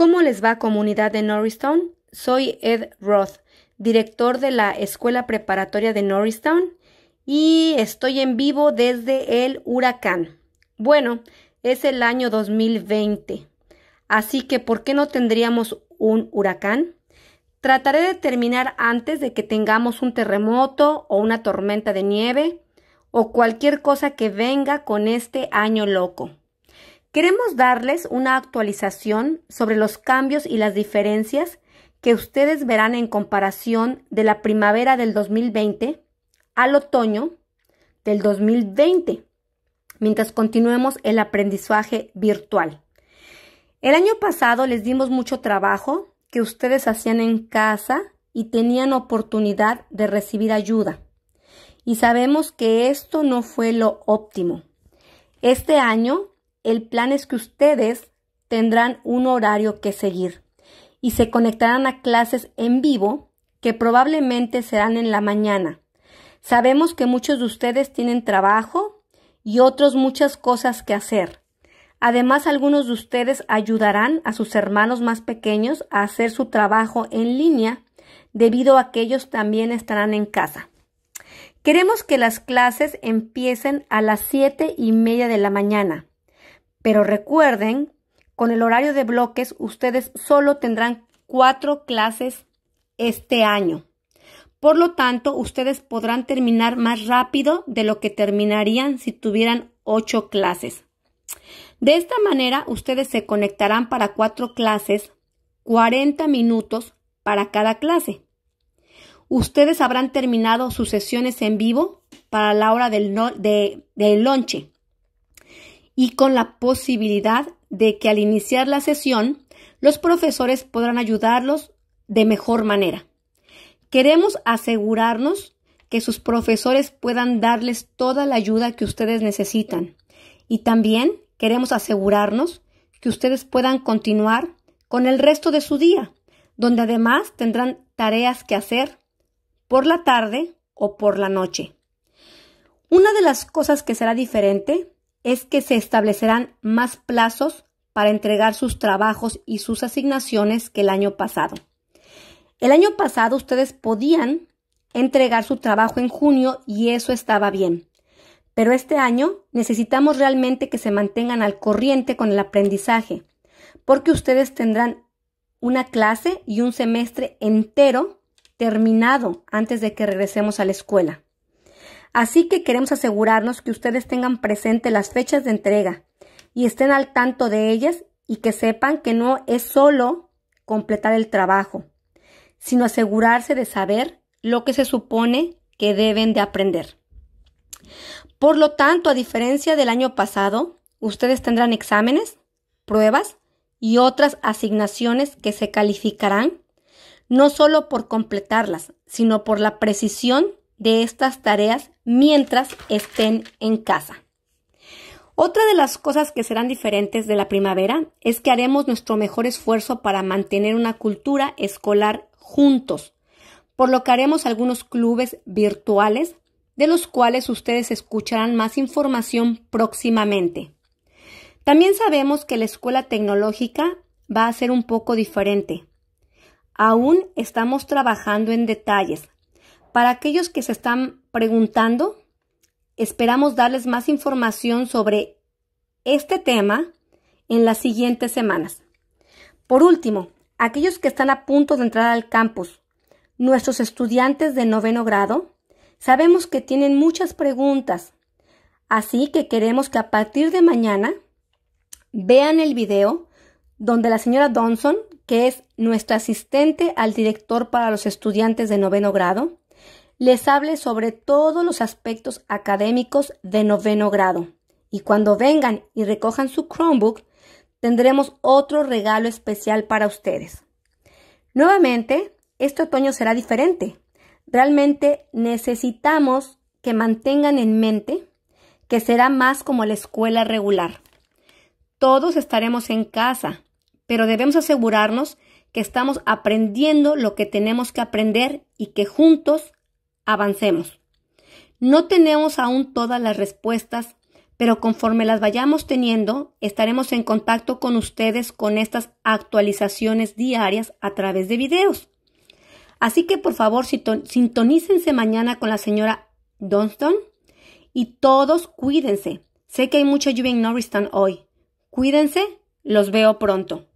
¿Cómo les va comunidad de Norristown? Soy Ed Roth, director de la Escuela Preparatoria de Norristown y estoy en vivo desde el huracán. Bueno, es el año 2020, así que ¿por qué no tendríamos un huracán? Trataré de terminar antes de que tengamos un terremoto o una tormenta de nieve o cualquier cosa que venga con este año loco. Queremos darles una actualización sobre los cambios y las diferencias que ustedes verán en comparación de la primavera del 2020 al otoño del 2020, mientras continuemos el aprendizaje virtual. El año pasado les dimos mucho trabajo que ustedes hacían en casa y tenían oportunidad de recibir ayuda. Y sabemos que esto no fue lo óptimo. Este año el plan es que ustedes tendrán un horario que seguir y se conectarán a clases en vivo que probablemente serán en la mañana. Sabemos que muchos de ustedes tienen trabajo y otros muchas cosas que hacer. Además, algunos de ustedes ayudarán a sus hermanos más pequeños a hacer su trabajo en línea debido a que ellos también estarán en casa. Queremos que las clases empiecen a las siete y media de la mañana pero recuerden, con el horario de bloques, ustedes solo tendrán cuatro clases este año. Por lo tanto, ustedes podrán terminar más rápido de lo que terminarían si tuvieran ocho clases. De esta manera, ustedes se conectarán para cuatro clases, 40 minutos para cada clase. Ustedes habrán terminado sus sesiones en vivo para la hora del, y con la posibilidad de que al iniciar la sesión los profesores podrán ayudarlos de mejor manera. Queremos asegurarnos que sus profesores puedan darles toda la ayuda que ustedes necesitan y también queremos asegurarnos que ustedes puedan continuar con el resto de su día, donde además tendrán tareas que hacer por la tarde o por la noche. Una de las cosas que será diferente es que se establecerán más plazos para entregar sus trabajos y sus asignaciones que el año pasado. El año pasado ustedes podían entregar su trabajo en junio y eso estaba bien. Pero este año necesitamos realmente que se mantengan al corriente con el aprendizaje, porque ustedes tendrán una clase y un semestre entero terminado antes de que regresemos a la escuela. Así que queremos asegurarnos que ustedes tengan presente las fechas de entrega y estén al tanto de ellas y que sepan que no es solo completar el trabajo, sino asegurarse de saber lo que se supone que deben de aprender. Por lo tanto, a diferencia del año pasado, ustedes tendrán exámenes, pruebas y otras asignaciones que se calificarán no solo por completarlas, sino por la precisión de estas tareas mientras estén en casa. Otra de las cosas que serán diferentes de la primavera es que haremos nuestro mejor esfuerzo para mantener una cultura escolar juntos, por lo que haremos algunos clubes virtuales de los cuales ustedes escucharán más información próximamente. También sabemos que la escuela tecnológica va a ser un poco diferente. Aún estamos trabajando en detalles, para aquellos que se están preguntando, esperamos darles más información sobre este tema en las siguientes semanas. Por último, aquellos que están a punto de entrar al campus, nuestros estudiantes de noveno grado, sabemos que tienen muchas preguntas, así que queremos que a partir de mañana vean el video donde la señora Donson, que es nuestra asistente al director para los estudiantes de noveno grado, les hable sobre todos los aspectos académicos de noveno grado. Y cuando vengan y recojan su Chromebook, tendremos otro regalo especial para ustedes. Nuevamente, este otoño será diferente. Realmente necesitamos que mantengan en mente que será más como la escuela regular. Todos estaremos en casa, pero debemos asegurarnos que estamos aprendiendo lo que tenemos que aprender y que juntos avancemos. No tenemos aún todas las respuestas, pero conforme las vayamos teniendo, estaremos en contacto con ustedes con estas actualizaciones diarias a través de videos. Así que por favor sintonícense mañana con la señora Dunston y todos cuídense. Sé que hay mucha lluvia en Norristán hoy. Cuídense, los veo pronto.